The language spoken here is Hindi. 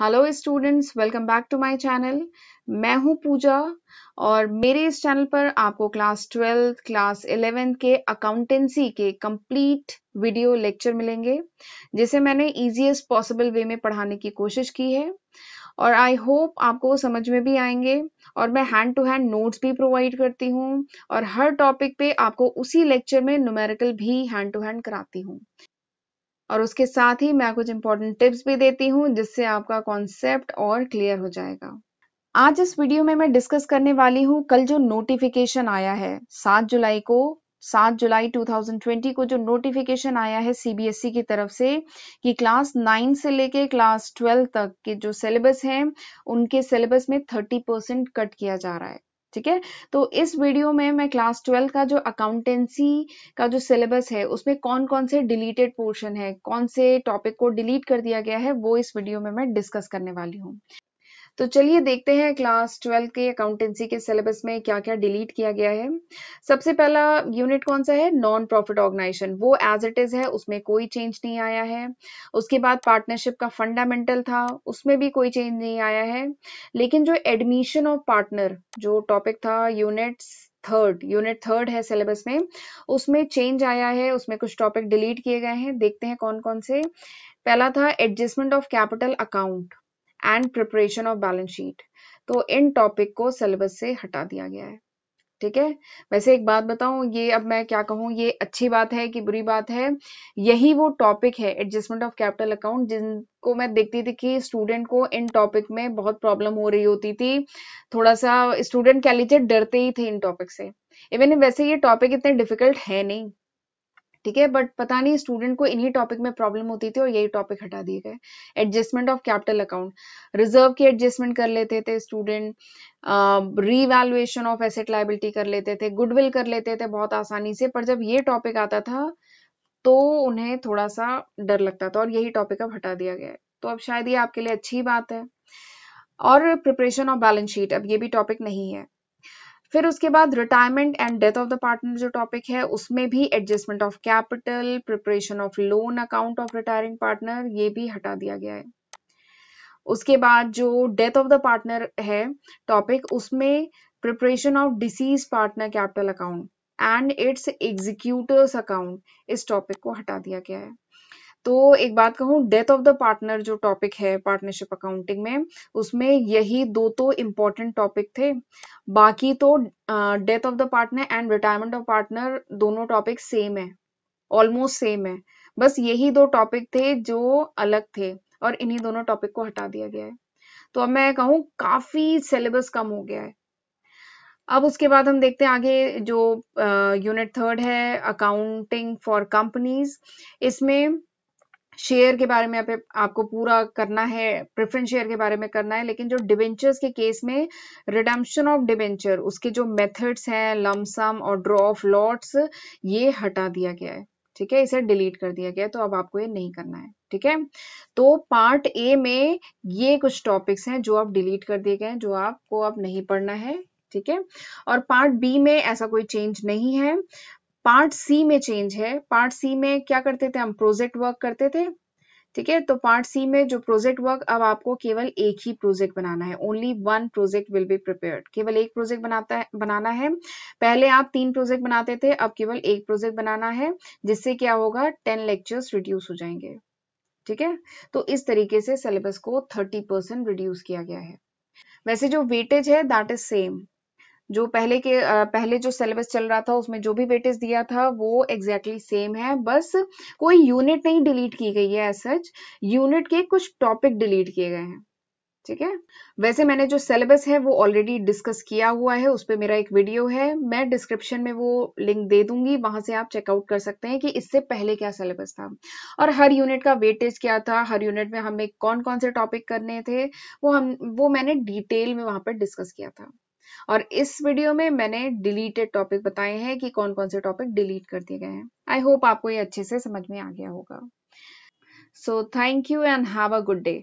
hello students welcome back to my channel मैं हूं पूजा और मेरे इस चैनल पर आपको क्लास ट्वेल्थ क्लास इलेवेंथ के अकाउंटेंसी के कंप्लीट वीडियो लेक्चर मिलेंगे जिसे मैंने इजीएस्ट पॉसिबल वे में पढ़ाने की कोशिश की है और आई होप आपको वो समझ में भी आएंगे और मैं हैंड टू हैंड नोट्स भी प्रोवाइड करती हूँ और हर टॉपिक पे आपको उसी लेक्चर में न्यूमेरिकल भी हैंड टू हैंड कराती हूँ और उसके साथ ही मैं कुछ इंपॉर्टेंट टिप्स भी देती हूँ जिससे आपका कॉन्सेप्ट और क्लियर हो जाएगा आज इस वीडियो में मैं डिस्कस करने वाली हूँ कल जो नोटिफिकेशन आया है सात जुलाई को सात जुलाई 2020 को जो नोटिफिकेशन आया है सीबीएसई e की तरफ से कि क्लास नाइन से लेके क्लास ट्वेल्व तक के जो सिलेबस हैं उनके सिलेबस में थर्टी परसेंट कट किया जा रहा है ठीक है तो इस वीडियो में मैं क्लास ट्वेल्व का जो अकाउंटेंसी का जो सिलेबस है उसमें कौन कौन से डिलीटेड पोर्शन है कौन से टॉपिक को डिलीट कर दिया गया है वो इस वीडियो में मैं डिस्कस करने वाली हूँ तो चलिए देखते हैं क्लास ट्वेल्व के अकाउंटेंसी के सिलेबस में क्या क्या डिलीट किया गया है सबसे पहला यूनिट कौन सा है नॉन प्रॉफिट ऑर्गेनाइजेशन वो एज इट इज है उसमें कोई चेंज नहीं आया है उसके बाद पार्टनरशिप का फंडामेंटल था उसमें भी कोई चेंज नहीं आया है लेकिन जो एडमिशन ऑफ पार्टनर जो टॉपिक था यूनिट्स थर्ड यूनिट थर्ड है सिलेबस में उसमें चेंज आया है उसमें कुछ टॉपिक डिलीट किए गए हैं देखते हैं कौन कौन से पहला था adjustment of capital account and preparation of balance sheet तो इन टॉपिक को सिलेबस से हटा दिया गया है ठीक है वैसे एक बात बताऊं ये अब मैं क्या कहूं ये अच्छी बात है कि बुरी बात है यही वो टॉपिक है एडजस्टमेंट ऑफ कैपिटल अकाउंट जिनको मैं देखती थी कि स्टूडेंट को इन टॉपिक में बहुत प्रॉब्लम हो रही होती थी थोड़ा सा स्टूडेंट क्या लीजिए डरते ही थे इन टॉपिक से इवन वैसे ये टॉपिक इतने डिफिकल्ट है नहीं ठीक है बट पता नहीं स्टूडेंट को इन्हीं टॉपिक में प्रॉब्लम होती थी और यही टॉपिक हटा दिए गए adjustment of capital account reserve की एडजस्टमेंट कर लेते थे student revaluation of asset liability कर लेते थे गुडविल कर लेते थे बहुत आसानी से पर जब ये टॉपिक आता था तो उन्हें थोड़ा सा डर लगता था और यही टॉपिक अब हटा दिया गया है तो अब शायद ये आपके लिए अच्छी बात है और प्रिपरेशन ऑफ बैलेंस शीट अब ये भी टॉपिक नहीं है फिर उसके बाद retirement and death of the partner जो टॉपिक है उसमें भी adjustment of capital preparation of loan account of retiring partner ये भी हटा दिया गया है उसके बाद जो डेथ ऑफ द पार्टनर है टॉपिक उसमें preparation of deceased partner capital account and its executors account इस टॉपिक को हटा दिया गया है तो एक बात कहूँ डेथ ऑफ द पार्टनर जो टॉपिक है पार्टनरशिप अकाउंटिंग में उसमें यही दो तो इम्पोर्टेंट टॉपिक थे बाकी तो death of the partner and retirement of partner दोनों टॉपिक सेम है ऑलमोस्ट सेम है बस यही दो टॉपिक थे जो अलग थे और इन्हीं दोनों टॉपिक को हटा दिया गया है तो अब मैं कहूँ काफी सिलेबस कम हो गया है अब उसके बाद हम देखते हैं आगे जो यूनिट थर्ड है अकाउंटिंग फॉर कंपनीज इसमें शेयर के बारे में आप, आपको पूरा करना है प्रेफरेंस शेयर के बारे में करना है लेकिन जो डिबेंचर्स के केस में रिडम्पशन ऑफ डिबेंचर उसके जो मेथड्स हैं लमसम और ड्रॉ ऑफ लॉट्स ये हटा दिया गया है ठीक है इसे डिलीट कर दिया गया है तो अब आपको ये नहीं करना है ठीक है तो पार्ट ए में ये कुछ टॉपिक्स हैं जो आप डिलीट कर दिए गए हैं जो आपको अब आप नहीं पढ़ना है ठीक है और पार्ट बी में ऐसा कोई चेंज नहीं है पार्ट सी में चेंज है पार्ट सी में क्या करते थे हम प्रोजेक्ट वर्क करते थे ठीक है तो पार्ट सी में जो प्रोजेक्ट वर्क अब आपको केवल एक ही प्रोजेक्ट बनाना है only one project will be prepared केवल एक प्रोजेक्ट बनाता है बनाना है पहले आप तीन प्रोजेक्ट बनाते थे अब केवल एक प्रोजेक्ट बनाना है जिससे क्या होगा टेन लेक्चर्स रिड्यूस हो जाएंगे ठीक है तो इस तरीके से सिलेबस को थर्टी परसेंट रिड्यूस किया गया है वैसे जो वेटेज है दैट इज सेम जो पहले के पहले जो सिलेबस चल रहा था उसमें जो भी वेटेज दिया था वो एग्जैक्टली exactly सेम है बस कोई यूनिट नहीं डिलीट की गई है सच यूनिट के कुछ टॉपिक डिलीट किए गए हैं ठीक है वैसे मैंने जो सिलेबस है वो ऑलरेडी डिस्कस किया हुआ है उस पर मेरा एक वीडियो है मैं डिस्क्रिप्शन में वो लिंक दे दूंगी वहां से आप चेकआउट कर सकते हैं कि इससे पहले क्या सिलेबस था और हर यूनिट का वेटेज क्या था हर यूनिट में हमें कौन कौन से टॉपिक करने थे वो हम वो मैंने डिटेल में वहां पर डिस्कस किया था और इस वीडियो में मैंने डिलीटेड टॉपिक बताए हैं कि कौन कौन से टॉपिक डिलीट कर दिए गए हैं आई होप आपको ये अच्छे से समझ में आ गया होगा so thank you and have a good day